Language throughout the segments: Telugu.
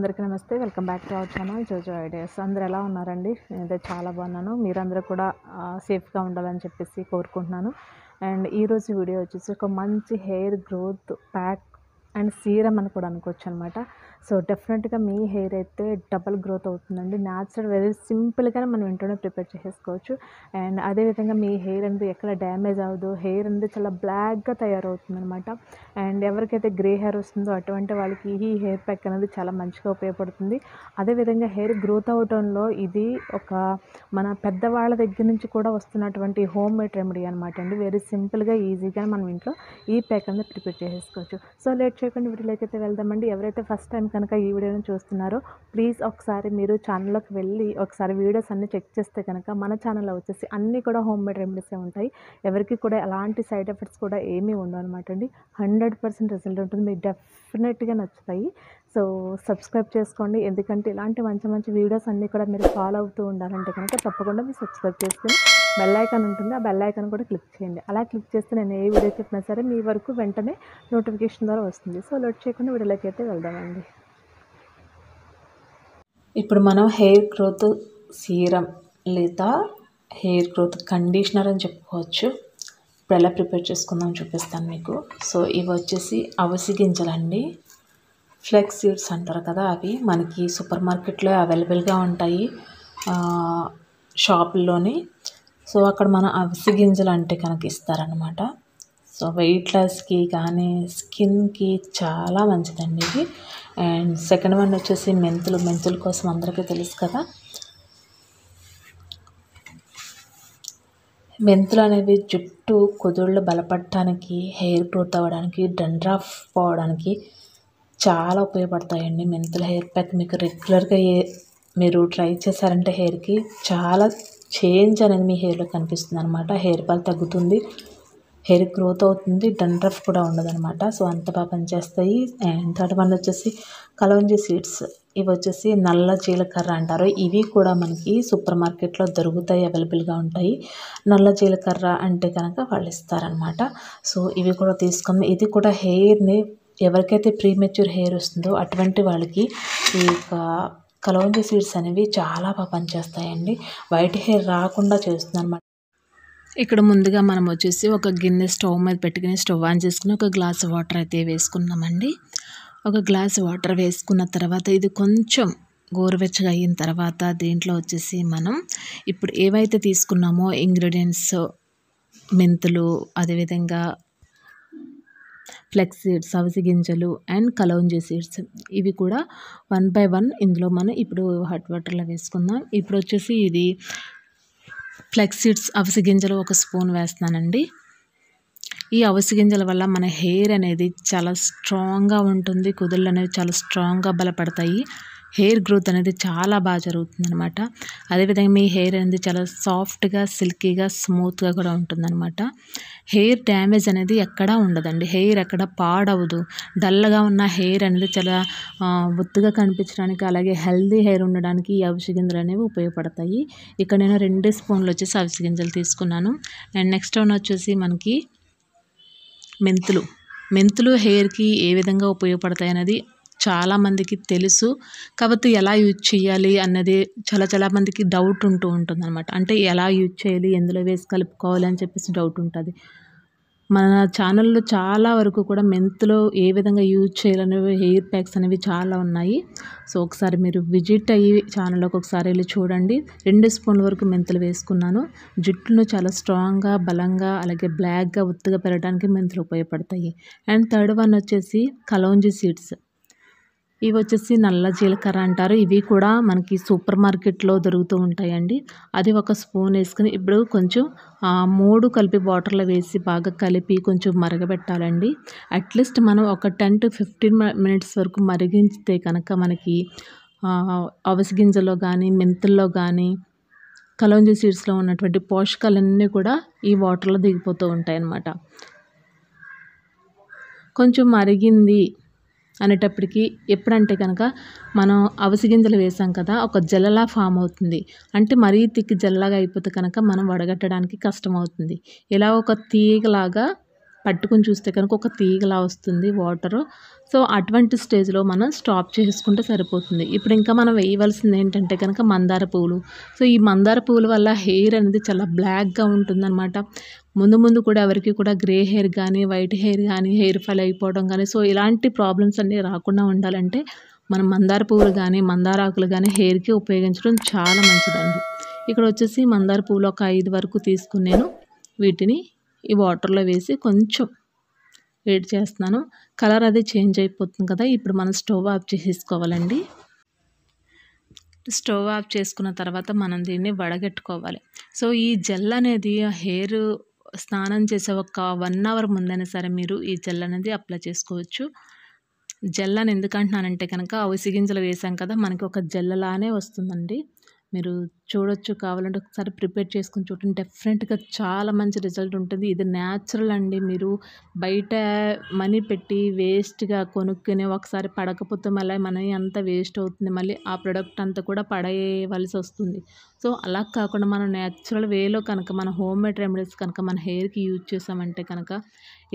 అందరికీ నమస్తే welcome back to our channel Jojo Ideas అందరు ఎలా ఉన్నారండి నేనైతే చాలా బాగున్నాను మీరందరూ కూడా సేఫ్గా ఉండాలని చెప్పేసి కోరుకుంటున్నాను అండ్ ఈరోజు వీడియో వచ్చేసి ఒక మంచి hair growth pack and serum అని కూడా అనుకోవచ్చు అనమాట సో డెఫినెట్గా మీ హెయిర్ అయితే డబల్ గ్రోత్ అవుతుందండి న్యాచురల్ వెరీ సింపుల్గానే మనం ఇంట్లోనే ప్రిపేర్ చేసేసుకోవచ్చు అండ్ అదేవిధంగా మీ హెయిర్ అనేది ఎక్కడ డ్యామేజ్ అవ్వదు హెయిర్ అనేది చాలా బ్లాక్గా తయారవుతుందనమాట అండ్ ఎవరికైతే గ్రే హెయిర్ వస్తుందో అటువంటి వాళ్ళకి ఈ హెయిర్ ప్యాక్ అనేది చాలా మంచిగా ఉపయోగపడుతుంది అదేవిధంగా హెయిర్ గ్రోత్ అవడంలో ఇది ఒక మన పెద్దవాళ్ళ దగ్గర నుంచి కూడా వస్తున్నటువంటి హోమ్ మేడ్ రెమెడీ అనమాట అండి వెరీ సింపుల్గా ఈజీగా మనం ఇంట్లో ఈ ప్యాక్ అనేది ప్రిపేర్ చేసేసుకోవచ్చు సో లేట్ చేయకుండా వీటిలోకి అయితే వెళ్దామండి ఎవరైతే ఫస్ట్ టైం కనుక ఈ వీడియోని చూస్తున్నారో ప్లీజ్ ఒకసారి మీరు ఛానల్లోకి వెళ్ళి ఒకసారి వీడియోస్ అన్నీ చెక్ చేస్తే కనుక మన ఛానల్లో వచ్చేసి అన్నీ కూడా హోమ్ మేడ్ రెమెడీసే ఉంటాయి ఎవరికి కూడా ఎలాంటి సైడ్ ఎఫెక్ట్స్ కూడా ఏమీ ఉండవు అనమాట అండి హండ్రెడ్ పర్సెంట్ రిజల్ట్ ఉంటుంది మీకు డెఫినెట్గా నచ్చుతాయి సో సబ్స్క్రైబ్ చేసుకోండి ఎందుకంటే ఇలాంటి మంచి మంచి వీడియోస్ అన్నీ కూడా మీరు ఫాలో అవుతూ ఉండాలంటే కనుక తప్పకుండా మీరు సబ్స్క్రైబ్ చేసుకుని బెల్ ఐకాన్ ఉంటుంది ఆ బెల్ ఐకాన్ కూడా క్లిక్ చేయండి అలా క్లిక్ చేస్తే నేను ఏ వీడియో చెప్పినా సరే మీ వరకు వెంటనే నోటిఫికేషన్ ద్వారా వస్తుంది సో లోడ్ చేయకుండా వీడియోలోకి అయితే వెళ్దామండి ఇప్పుడు మనం హెయిర్ గ్రోత్ సీరం లేదా హెయిర్ గ్రోత్ కండిషనర్ అని చెప్పుకోవచ్చు ఇప్పుడు ఎలా ప్రిపేర్ చేసుకుందాం చూపిస్తాను మీకు సో ఇవి వచ్చేసి అవసి గింజలండి ఫ్లెక్స్ సీడ్స్ అంటారు కదా అవి మనకి సూపర్ మార్కెట్లో అవైలబుల్గా ఉంటాయి షాపుల్లోని సో అక్కడ మన అవిసి గింజలు అంటే కనుక ఇస్తారనమాట సో వెయిట్ లాస్కి కానీ స్కిన్కి చాలా మంచిదండి ఇది అండ్ సెకండ్ వన్ వచ్చేసి మెంతులు మెంతుల కోసం అందరికీ తెలుసు కదా మెంతులు అనేవి జుట్టు కుదుళ్ళు బలపడటానికి హెయిర్ గ్రోత్ అవ్వడానికి డండ్రాఫ్ పోవడానికి చాలా ఉపయోగపడతాయండి మెంతుల హెయిర్ ప్యాక్ మీకు రెగ్యులర్గా ఏ మీరు ట్రై చేశారంటే హెయిర్కి చాలా చేంజ్ అనేది మీ హెయిర్లో కనిపిస్తుంది అనమాట హెయిర్ ఫాల్ తగ్గుతుంది హెయిర్ గ్రోత్ అవుతుంది డండ్రఫ్ కూడా ఉండదనమాట సో అంత బాగా పనిచేస్తాయి అండ్ థర్డ్ వన్ వచ్చేసి కలవంజి సీడ్స్ ఇవి వచ్చేసి నల్ల జీలకర్ర అంటారు ఇవి కూడా మనకి సూపర్ మార్కెట్లో దొరుకుతాయి అవైలబుల్గా ఉంటాయి నల్ల జీలకర్ర అంటే కనుక వాళ్ళు ఇస్తారనమాట సో ఇవి కూడా తీసుకుని ఇది కూడా హెయిర్ని ఎవరికైతే ప్రీమెచ్యూర్ హెయిర్ వస్తుందో అటువంటి వాళ్ళకి ఈ కలవంజి సీడ్స్ అనేవి చాలా బాగా పనిచేస్తాయండి వైట్ హెయిర్ రాకుండా చేస్తుంది అనమాట ఇక్కడ ముందుగా మనం వచ్చేసి ఒక గిన్నె స్టవ్ మీద పెట్టుకుని స్టవ్ ఆన్ చేసుకుని ఒక గ్లాస్ వాటర్ అయితే వేసుకున్నామండి ఒక గ్లాస్ వాటర్ వేసుకున్న తర్వాత ఇది కొంచెం గోరువెచ్చగా అయిన తర్వాత దీంట్లో వచ్చేసి మనం ఇప్పుడు ఏవైతే తీసుకున్నామో ఇంగ్రీడియంట్స్ మెంతులు అదేవిధంగా ఫ్లెక్స్ సీడ్స్ అవసి గింజలు అండ్ కలౌంజి సీడ్స్ ఇవి కూడా వన్ బై వన్ ఇందులో మనం ఇప్పుడు హాట్ వాటర్లో వేసుకుందాం ఇప్పుడు వచ్చేసి ఇది ఫ్లెక్స్ సీడ్స్ అవిసి గింజలు ఒక స్పూన్ వేస్తానండి ఈ అవసి గింజల వల్ల మన హెయిర్ అనేది చాలా స్ట్రాంగ్గా ఉంటుంది కుదుళ్ళు అనేవి చాలా స్ట్రాంగ్గా బలపడతాయి హెయిర్ గ్రోత్ అనేది చాలా బాగా జరుగుతుంది అనమాట అదేవిధంగా మీ హెయిర్ అనేది చాలా సాఫ్ట్గా సిల్కీగా స్మూత్గా కూడా ఉంటుందన్నమాట హెయిర్ డ్యామేజ్ అనేది ఎక్కడా ఉండదండి హెయిర్ ఎక్కడ పాడవదు డల్గా ఉన్న హెయిర్ అనేది చాలా ఒత్తుగా కనిపించడానికి అలాగే హెల్దీ హెయిర్ ఉండడానికి ఈ అవిసి గింజలు అనేవి ఉపయోగపడతాయి ఇక్కడ నేను రెండు స్పూన్లు వచ్చేసి అవిసి గింజలు తీసుకున్నాను అండ్ నెక్స్ట్ వన్ వచ్చేసి మనకి మెంతులు మెంతులు హెయిర్కి ఏ విధంగా ఉపయోగపడతాయి అనేది చాలామందికి తెలుసు కాకపోతే ఎలా యూజ్ చేయాలి అన్నది చాలా చాలా మందికి డౌట్ ఉంటూ ఉంటుంది అనమాట అంటే ఎలా యూజ్ చేయాలి ఎందులో వేసి కలుపుకోవాలి అని చెప్పేసి డౌట్ ఉంటుంది మన ఛానల్లో చాలా వరకు కూడా మెంత్లో ఏ విధంగా యూజ్ చేయాలని హెయిర్ ప్యాక్స్ అనేవి చాలా ఉన్నాయి సో ఒకసారి మీరు విజిట్ అయ్యి ఛానల్లోకి ఒకసారి వెళ్ళి చూడండి రెండు స్పూన్ల వరకు మెంతులు వేసుకున్నాను జుట్టును చాలా స్ట్రాంగ్గా బలంగా అలాగే బ్లాక్గా ఒత్తుగా పెరగడానికి మెంతులు ఉపయోగపడతాయి అండ్ థర్డ్ వన్ వచ్చేసి కలోంజీ సీడ్స్ ఇవి వచ్చేసి నల్ల జీలకర్ర అంటారు ఇవి కూడా మనకి సూపర్ మార్కెట్లో దొరుకుతూ ఉంటాయండి అది ఒక స్పూన్ వేసుకుని ఇప్పుడు కొంచెం మూడు కలిపి వాటర్లో వేసి బాగా కలిపి కొంచెం మరగబెట్టాలండి అట్లీస్ట్ మనం ఒక టెన్ టు ఫిఫ్టీన్ మినిట్స్ వరకు మరిగించితే కనుక మనకి అవసి గింజలో కానీ మెంతుల్లో కానీ కలోంజీ సీడ్స్లో ఉన్నటువంటి పోషకాలన్నీ కూడా ఈ వాటర్లో దిగిపోతూ ఉంటాయన్నమాట కొంచెం మరిగింది అనేటప్పటికీ ఎప్పుడంటే కనుక మనం అవిసె గింజలు వేసాం కదా ఒక జల్లలా ఫామ్ అవుతుంది అంటే మరీ తిక్కి జల్లగా అయిపోతే కనుక మనం వడగట్టడానికి కష్టం అవుతుంది ఇలా ఒక తీగలాగా పట్టుకుని చూస్తే కనుక ఒక తీగలా వస్తుంది వాటరు సో అటువంటి స్టేజ్లో మనం స్టాప్ చేసుకుంటే సరిపోతుంది ఇప్పుడు ఇంకా మనం వేయవలసింది ఏంటంటే కనుక మందార పువ్వులు సో ఈ మందార పువ్వుల వల్ల హెయిర్ అనేది చాలా బ్లాక్గా ఉంటుందన్నమాట ముందు ముందు కూడా ఎవరికి కూడా గ్రే హెయిర్ కానీ వైట్ హెయిర్ కానీ హెయిర్ ఫాల్ అయిపోవడం కానీ సో ఇలాంటి ప్రాబ్లమ్స్ అన్నీ రాకుండా ఉండాలంటే మనం మందార పువ్వులు కానీ మందార ఆకులు కానీ హెయిర్కి ఉపయోగించడం చాలా మంచిదండి ఇక్కడ వచ్చేసి మందార పువ్వులు ఒక ఐదు వరకు తీసుకుని వీటిని ఈ వాటర్లో వేసి కొంచెం వేడి చేస్తున్నాను కలర్ అది చేంజ్ అయిపోతుంది కదా ఇప్పుడు మనం స్టవ్ ఆఫ్ చేసేసుకోవాలండి స్టవ్ ఆఫ్ చేసుకున్న తర్వాత మనం దీన్ని వడగట్టుకోవాలి సో ఈ జెల్ అనేది హెయిర్ స్నానం చేసే ఒక వన్ అవర్ ముందైనా సరే మీరు ఈ జెల్ అనేది అప్లై చేసుకోవచ్చు జెల్ అని ఎందుకంటున్నానంటే కనుక అవిసి గింజలు వేసాం కదా మనకి ఒక జెల్లలానే వస్తుందండి మీరు చూడొచ్చు కావాలంటే ఒకసారి ప్రిపేర్ చేసుకుని చూడండి డెఫినెట్గా చాలా మంచి రిజల్ట్ ఉంటుంది ఇది న్యాచురల్ అండి మీరు బయట మనీ పెట్టి వేస్ట్గా కొనుక్కునే ఒకసారి పడకపోతే మళ్ళీ మనీ అంతా వేస్ట్ అవుతుంది మళ్ళీ ఆ ప్రోడక్ట్ అంతా కూడా పడేయవలసి వస్తుంది సో అలా కాకుండా మనం న్యాచురల్ వేలో కనుక మన హోమ్ మేడ్ రెమెడీస్ కనుక మన హెయిర్కి యూజ్ చేసామంటే కనుక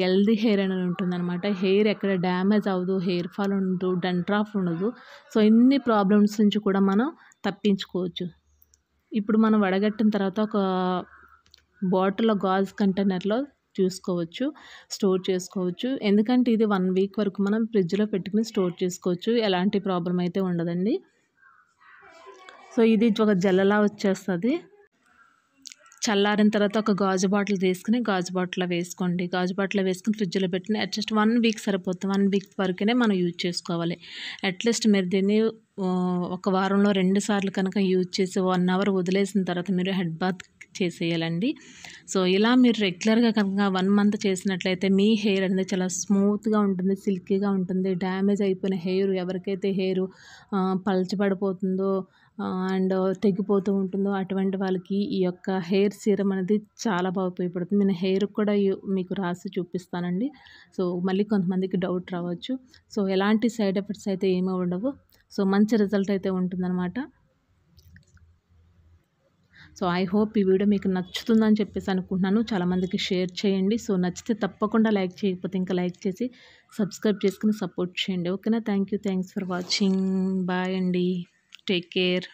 హెల్దీ హెయిర్ అనేది ఉంటుందన్నమాట హెయిర్ ఎక్కడ డ్యామేజ్ అవ్వదు హెయిర్ ఫాల్ ఉండదు డండ్రాఫ్ ఉండదు సో ఇన్ని ప్రాబ్లమ్స్ నుంచి కూడా మనం తప్పించుకోవచ్చు ఇప్పుడు మనం వడగట్టిన తర్వాత ఒక బాటిల్ గాజ్ కంటైనర్లో చూసుకోవచ్చు స్టోర్ చేసుకోవచ్చు ఎందుకంటే ఇది వన్ వీక్ వరకు మనం ఫ్రిడ్జ్లో పెట్టుకుని స్టోర్ చేసుకోవచ్చు ఎలాంటి ప్రాబ్లం అయితే ఉండదండి సో ఇది ఒక జల్లలా వచ్చేస్తుంది చల్లారిన తర్వాత ఒక గాజు బాటిల్ తీసుకుని గాజు బాటిల్లో వేసుకోండి గాజు బాటిల్లో వేసుకుని ఫ్రిడ్జ్లో పెట్టిన అట్లీస్ట్ వన్ వీక్ సరిపోతుంది వన్ వీక్ వరకునే మనం యూజ్ చేసుకోవాలి అట్లీస్ట్ మీరు దీన్ని ఒక వారంలో రెండు సార్లు కనుక యూజ్ చేసి వన్ అవర్ వదిలేసిన తర్వాత మీరు హెడ్ బాత్ చేసేయాలండి సో ఇలా మీరు రెగ్యులర్గా కనుక వన్ మంత్ చేసినట్లయితే మీ హెయిర్ అనేది చాలా స్మూత్గా ఉంటుంది సిల్కీగా ఉంటుంది డ్యామేజ్ అయిపోయిన హెయిర్ ఎవరికైతే హెయిర్ పలచబడిపోతుందో అండ్ తెగిపోతూ ఉంటుందో అటువంటి వాళ్ళకి ఈ యొక్క హెయిర్ సీరం అనేది చాలా బాగా ఉపయోగపడుతుంది నేను హెయిర్ కూడా మీకు రాసి చూపిస్తానండి సో మళ్ళీ కొంతమందికి డౌట్ రావచ్చు సో ఎలాంటి సైడ్ ఎఫెక్ట్స్ అయితే ఏమీ ఉండవు సో మంచి రిజల్ట్ అయితే ఉంటుందన్నమాట సో ఐ హోప్ ఈ వీడియో మీకు నచ్చుతుందని చెప్పేసి అనుకుంటున్నాను చాలామందికి షేర్ చేయండి సో నచ్చితే తప్పకుండా లైక్ చేయకపోతే ఇంకా లైక్ చేసి సబ్స్క్రైబ్ చేసుకుని సపోర్ట్ చేయండి ఓకేనా thank you thanks for watching bye అండి టేక్ కేర్